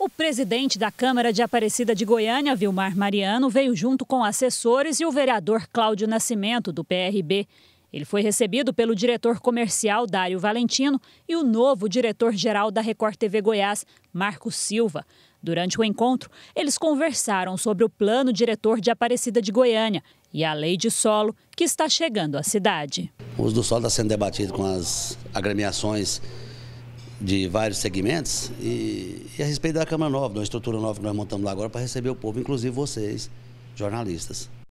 O presidente da Câmara de Aparecida de Goiânia, Vilmar Mariano, veio junto com assessores e o vereador Cláudio Nascimento, do PRB. Ele foi recebido pelo diretor comercial Dário Valentino e o novo diretor-geral da Record TV Goiás, Marcos Silva. Durante o encontro, eles conversaram sobre o plano diretor de Aparecida de Goiânia e a lei de solo que está chegando à cidade. O uso do solo está sendo debatido com as agremiações de vários segmentos e, e, a respeito da Câmara Nova, de uma estrutura nova que nós montamos lá agora para receber o povo, inclusive vocês, jornalistas.